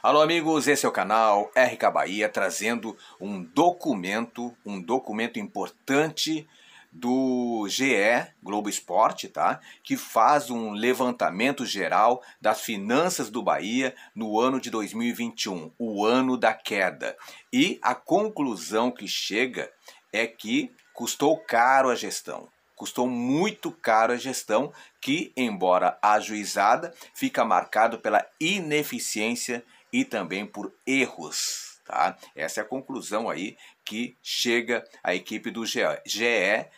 Alô amigos, esse é o canal RK Bahia trazendo um documento, um documento importante do GE Globo Esporte, tá? Que faz um levantamento geral das finanças do Bahia no ano de 2021, o ano da queda. E a conclusão que chega é que custou caro a gestão, custou muito caro a gestão que, embora ajuizada, fica marcado pela ineficiência e também por erros. Tá? Essa é a conclusão aí que chega a equipe do GE,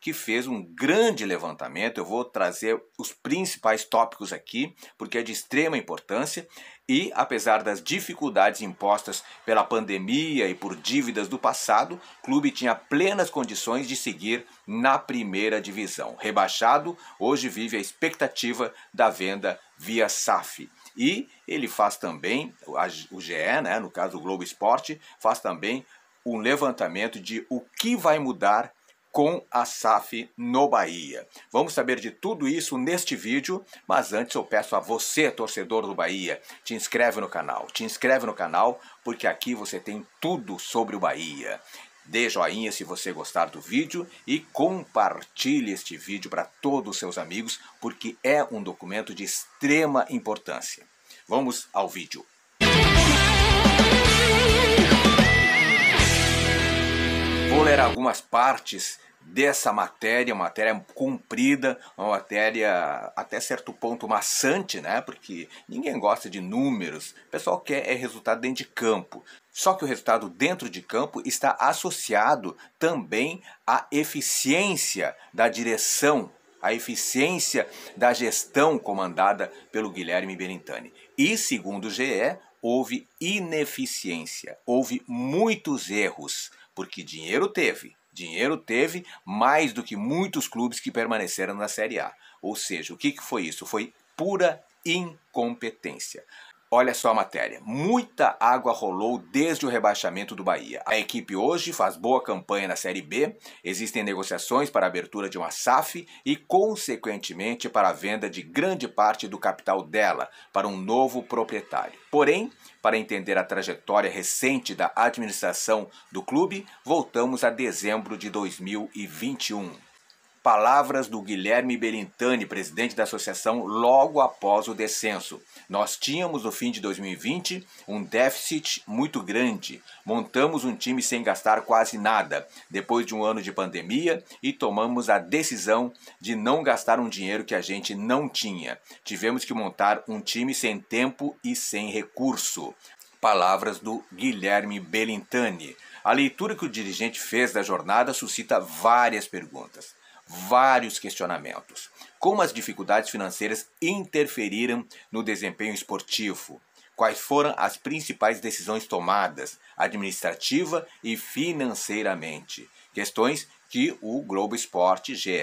que fez um grande levantamento. Eu vou trazer os principais tópicos aqui, porque é de extrema importância. E apesar das dificuldades impostas pela pandemia e por dívidas do passado, o clube tinha plenas condições de seguir na primeira divisão. Rebaixado, hoje vive a expectativa da venda via SAF. E ele faz também, o GE, né, no caso o Globo Esporte, faz também um levantamento de o que vai mudar com a SAF no Bahia. Vamos saber de tudo isso neste vídeo, mas antes eu peço a você, torcedor do Bahia, te inscreve no canal, te inscreve no canal, porque aqui você tem tudo sobre o Bahia. Dê joinha se você gostar do vídeo e compartilhe este vídeo para todos os seus amigos, porque é um documento de extrema importância. Vamos ao vídeo. Vou ler algumas partes dessa matéria, uma matéria comprida, uma matéria até certo ponto maçante, né? Porque ninguém gosta de números. O pessoal quer é resultado dentro de campo. Só que o resultado dentro de campo está associado também à eficiência da direção a eficiência da gestão comandada pelo Guilherme Berintani. E, segundo o GE, houve ineficiência, houve muitos erros, porque dinheiro teve. Dinheiro teve mais do que muitos clubes que permaneceram na Série A. Ou seja, o que, que foi isso? Foi pura incompetência. Olha só a matéria. Muita água rolou desde o rebaixamento do Bahia. A equipe hoje faz boa campanha na Série B, existem negociações para a abertura de uma SAF e, consequentemente, para a venda de grande parte do capital dela para um novo proprietário. Porém, para entender a trajetória recente da administração do clube, voltamos a dezembro de 2021. Palavras do Guilherme Belintani, presidente da associação, logo após o descenso. Nós tínhamos no fim de 2020 um déficit muito grande. Montamos um time sem gastar quase nada, depois de um ano de pandemia, e tomamos a decisão de não gastar um dinheiro que a gente não tinha. Tivemos que montar um time sem tempo e sem recurso. Palavras do Guilherme Belintani. A leitura que o dirigente fez da jornada suscita várias perguntas vários questionamentos. Como as dificuldades financeiras interferiram no desempenho esportivo? Quais foram as principais decisões tomadas, administrativa e financeiramente? Questões que o Globo Esporte GE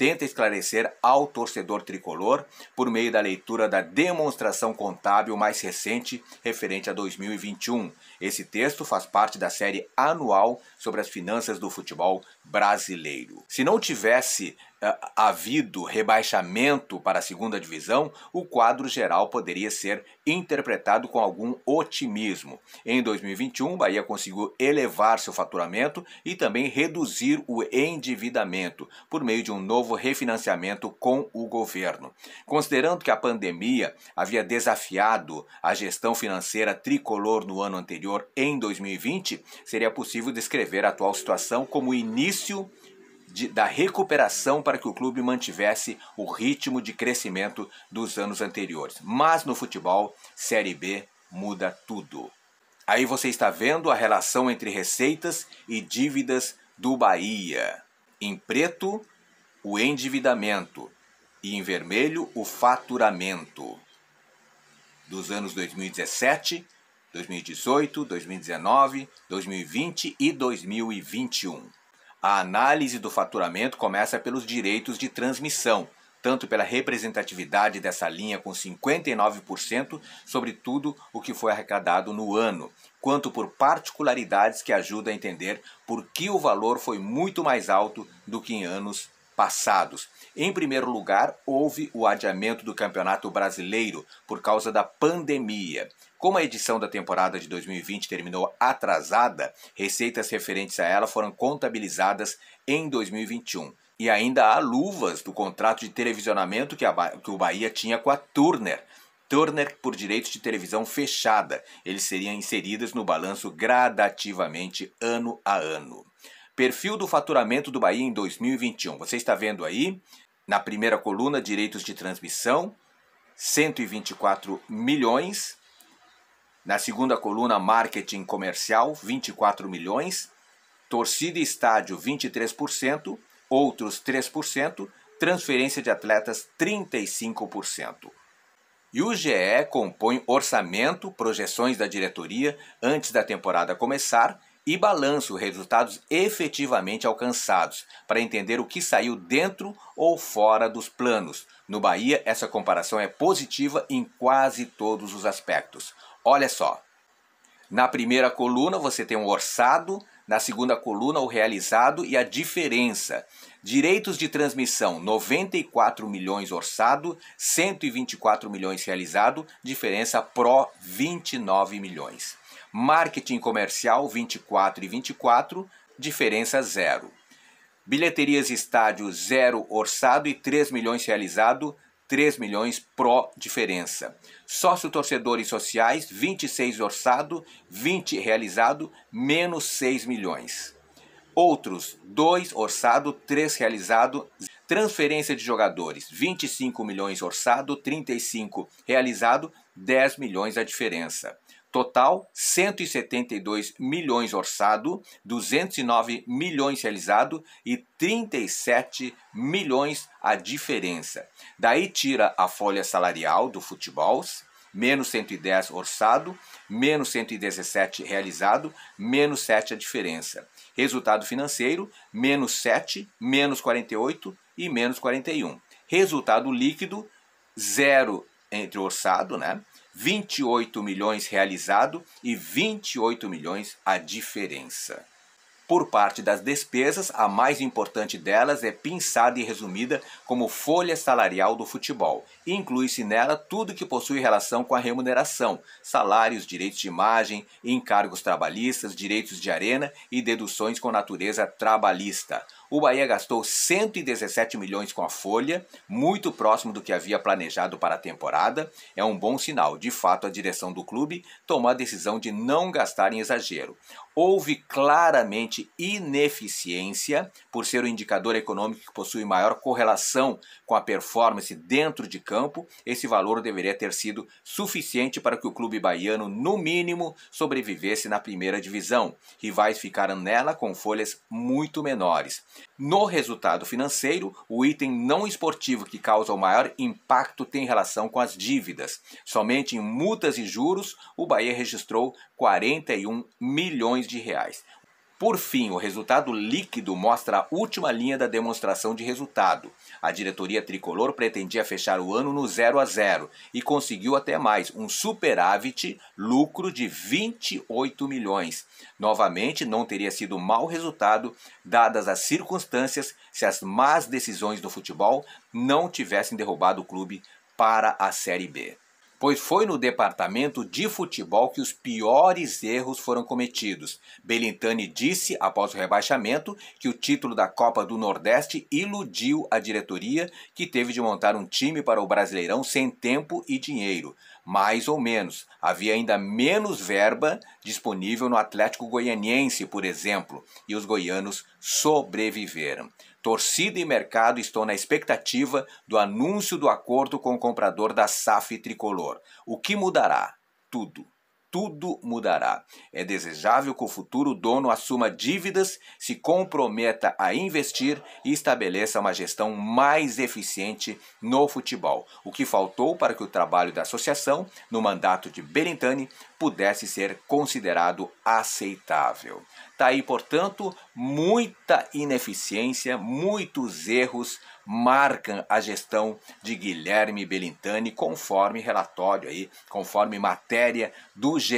tenta esclarecer ao torcedor tricolor por meio da leitura da demonstração contábil mais recente referente a 2021. Esse texto faz parte da série anual sobre as finanças do futebol brasileiro. Se não tivesse é, havido rebaixamento para a segunda divisão, o quadro geral poderia ser interpretado com algum otimismo. Em 2021, Bahia conseguiu elevar seu faturamento e também reduzir o endividamento por meio de um novo refinanciamento com o governo. Considerando que a pandemia havia desafiado a gestão financeira tricolor no ano anterior, em 2020, seria possível descrever a atual situação como o início de, da recuperação para que o clube mantivesse o ritmo de crescimento dos anos anteriores. Mas no futebol, Série B muda tudo. Aí você está vendo a relação entre receitas e dívidas do Bahia. Em preto, o endividamento e em vermelho, o faturamento. Dos anos 2017, 2018, 2019, 2020 e 2021. A análise do faturamento começa pelos direitos de transmissão, tanto pela representatividade dessa linha com 59% sobre tudo o que foi arrecadado no ano, quanto por particularidades que ajudam a entender por que o valor foi muito mais alto do que em anos passados. Em primeiro lugar, houve o adiamento do Campeonato Brasileiro por causa da pandemia. Como a edição da temporada de 2020 terminou atrasada, receitas referentes a ela foram contabilizadas em 2021. E ainda há luvas do contrato de televisionamento que, ba que o Bahia tinha com a Turner. Turner por direitos de televisão fechada. Eles seriam inseridas no balanço gradativamente ano a ano. Perfil do faturamento do Bahia em 2021. Você está vendo aí, na primeira coluna, direitos de transmissão, 124 milhões. Na segunda coluna, marketing comercial, 24 milhões. Torcida e estádio, 23%. Outros, 3%. Transferência de atletas, 35%. E o GE compõe orçamento, projeções da diretoria antes da temporada começar e balanço resultados efetivamente alcançados, para entender o que saiu dentro ou fora dos planos. No Bahia, essa comparação é positiva em quase todos os aspectos. Olha só. Na primeira coluna você tem o um orçado, na segunda coluna o realizado e a diferença. Direitos de transmissão, 94 milhões orçado, 124 milhões realizado, diferença pró 29 milhões. Marketing comercial 24 e 24, diferença zero. Bilheterias estádio zero orçado e 3 milhões realizado, 3 milhões pró diferença. Sócio torcedores sociais 26 orçado, 20 realizado, menos 6 milhões. Outros 2 orçado, 3 realizado, Transferência de jogadores, 25 milhões orçado, 35 realizado, 10 milhões a diferença. Total, 172 milhões orçado, 209 milhões realizado e 37 milhões a diferença. Daí tira a folha salarial do futebol, menos 110 orçado, menos 117 realizado, menos 7 a diferença. Resultado financeiro, menos 7, menos 48 e menos 41. Resultado líquido, zero entre orçado, né? 28 milhões realizado e 28 milhões a diferença. Por parte das despesas, a mais importante delas é pinçada e resumida como folha salarial do futebol. Inclui-se nela tudo que possui relação com a remuneração: salários, direitos de imagem, encargos trabalhistas, direitos de arena e deduções com natureza trabalhista. O Bahia gastou 117 milhões com a folha, muito próximo do que havia planejado para a temporada. É um bom sinal. De fato, a direção do clube tomou a decisão de não gastar em exagero. Houve claramente ineficiência, por ser o indicador econômico que possui maior correlação com a performance dentro de campo. Esse valor deveria ter sido suficiente para que o clube baiano, no mínimo, sobrevivesse na primeira divisão. Rivais ficaram nela com folhas muito menores. No resultado financeiro, o item não esportivo que causa o maior impacto tem relação com as dívidas. Somente em multas e juros, o Bahia registrou 41 milhões de reais. Por fim, o resultado líquido mostra a última linha da demonstração de resultado. A diretoria tricolor pretendia fechar o ano no 0 a 0 e conseguiu até mais, um superávit lucro de 28 milhões. Novamente, não teria sido mau resultado, dadas as circunstâncias, se as más decisões do futebol não tivessem derrubado o clube para a Série B pois foi no departamento de futebol que os piores erros foram cometidos. Belintani disse, após o rebaixamento, que o título da Copa do Nordeste iludiu a diretoria, que teve de montar um time para o Brasileirão sem tempo e dinheiro mais ou menos. Havia ainda menos verba disponível no Atlético Goianiense, por exemplo, e os goianos sobreviveram. Torcida e mercado estão na expectativa do anúncio do acordo com o comprador da SAF tricolor. O que mudará? Tudo tudo mudará. É desejável que o futuro dono assuma dívidas, se comprometa a investir e estabeleça uma gestão mais eficiente no futebol, o que faltou para que o trabalho da associação, no mandato de Berentani, pudesse ser considerado aceitável. Está aí, portanto, muita ineficiência, muitos erros marcam a gestão de Guilherme Belintani, conforme relatório aí, conforme matéria do GE.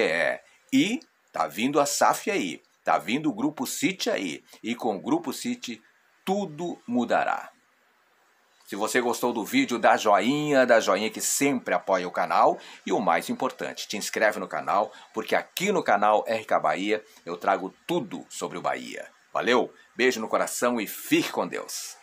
E tá vindo a SAF aí, tá vindo o Grupo City aí, e com o Grupo City tudo mudará. Se você gostou do vídeo, dá joinha, dá joinha que sempre apoia o canal. E o mais importante, te inscreve no canal, porque aqui no canal RK Bahia eu trago tudo sobre o Bahia. Valeu, beijo no coração e fique com Deus.